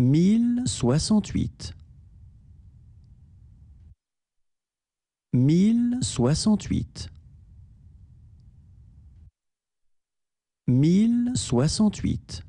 mille soixante-huit mille soixante-huit mille soixante-huit